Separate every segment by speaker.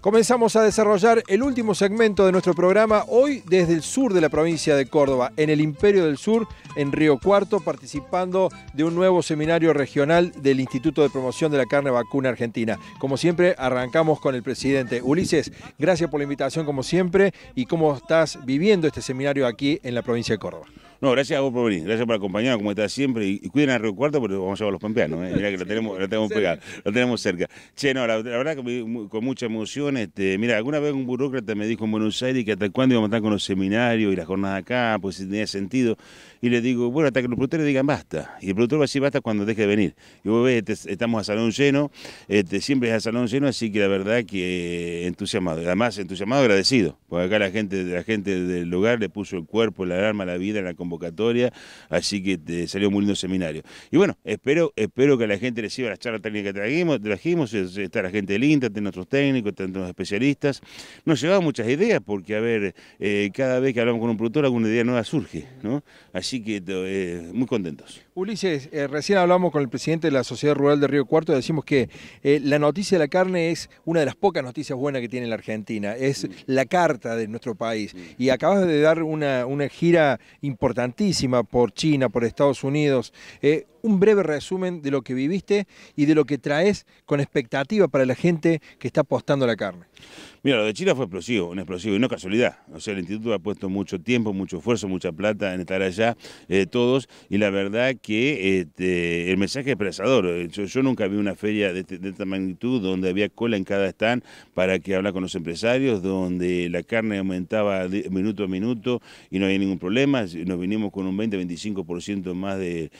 Speaker 1: Comenzamos a desarrollar el último segmento de nuestro programa hoy desde el sur de la provincia de Córdoba, en el Imperio del Sur, en Río Cuarto, participando de un nuevo seminario regional del Instituto de Promoción de la Carne Vacuna Argentina. Como siempre, arrancamos con el presidente. Ulises, gracias por la invitación como siempre y cómo estás
Speaker 2: viviendo este seminario aquí en la provincia de Córdoba. No, gracias a vos por venir, gracias por acompañarnos como está siempre. Y, cuiden a Río Cuarto porque vamos a llevar a los pampeanos, ¿eh? que lo tenemos, tenemos pegado, lo tenemos cerca. Che, no, la, verdad que con mucha emoción, este, mira, alguna vez un burócrata me dijo en Buenos Aires que hasta cuándo íbamos a estar con los seminarios y las jornadas acá, pues si tenía sentido. Y le digo, bueno, hasta que los productores digan basta. Y el productor va a decir basta cuando deje de venir. Y vos ves, este, estamos a salón lleno, este, siempre es a salón lleno, así que la verdad que eh, entusiasmado. Además, entusiasmado agradecido, porque acá la gente, la gente del lugar le puso el cuerpo, la alarma, la vida, la compañía así que salió muy lindo seminario. Y bueno, espero, espero que la gente reciba las charlas técnicas que trajimos, trajimos, eh, eh, está la gente del INTA, tenemos nuestros técnicos, tenemos especialistas. Nos llevaban muchas ideas porque, a ver, eh, cada vez que hablamos con un productor alguna idea nueva surge, ¿no? Así que muy contentos.
Speaker 1: Ulises, recién hablamos con el presidente de la Sociedad Rural de Río Cuarto, y decimos que la noticia de la carne es una de las pocas noticias buenas que tiene la Argentina, es la carta de nuestro país. Y acabas de dar una gira importante por China, por Estados Unidos. Eh, un breve resumen de lo que viviste y de lo que traes con expectativa para la gente que está apostando la carne.
Speaker 2: Mira, lo de Chile fue explosivo, un explosivo, y no casualidad. O sea, el instituto ha puesto mucho tiempo, mucho esfuerzo, mucha plata en estar allá, eh, todos, y la verdad que este, el mensaje es expresador. Eh, yo, nunca vi una feria de, este, de, esta magnitud donde había cola en cada stand para que hablar con los empresarios, donde la carne aumentaba minuto a minuto y no había ningún problema. Nos vinimos con un 20-25% más de,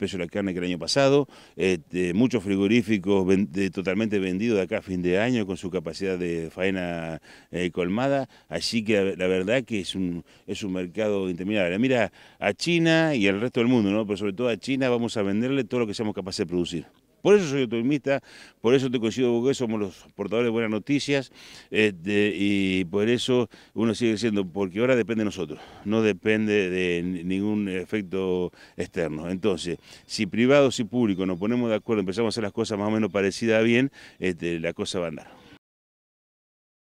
Speaker 2: peso de la carne que el año pasado. Este, muchos frigoríficos totalmente vendidos de acá a fin de año con su capacidad de faena eh, colmada, así que la, verdad que es un, es un mercado interminable. Mira a China y al resto del mundo, ¿no? pero sobre todo a China vamos a venderle todo lo que seamos capaces de producir. Por eso soy optimista, por eso te coincido con somos los portadores de buenas noticias este, y por eso uno sigue siendo, porque ahora depende de nosotros, no depende de ningún efecto externo. Entonces, si privados y públicos nos ponemos de acuerdo, empezamos a hacer las cosas más o menos parecidas bien, este, la cosa va a andar.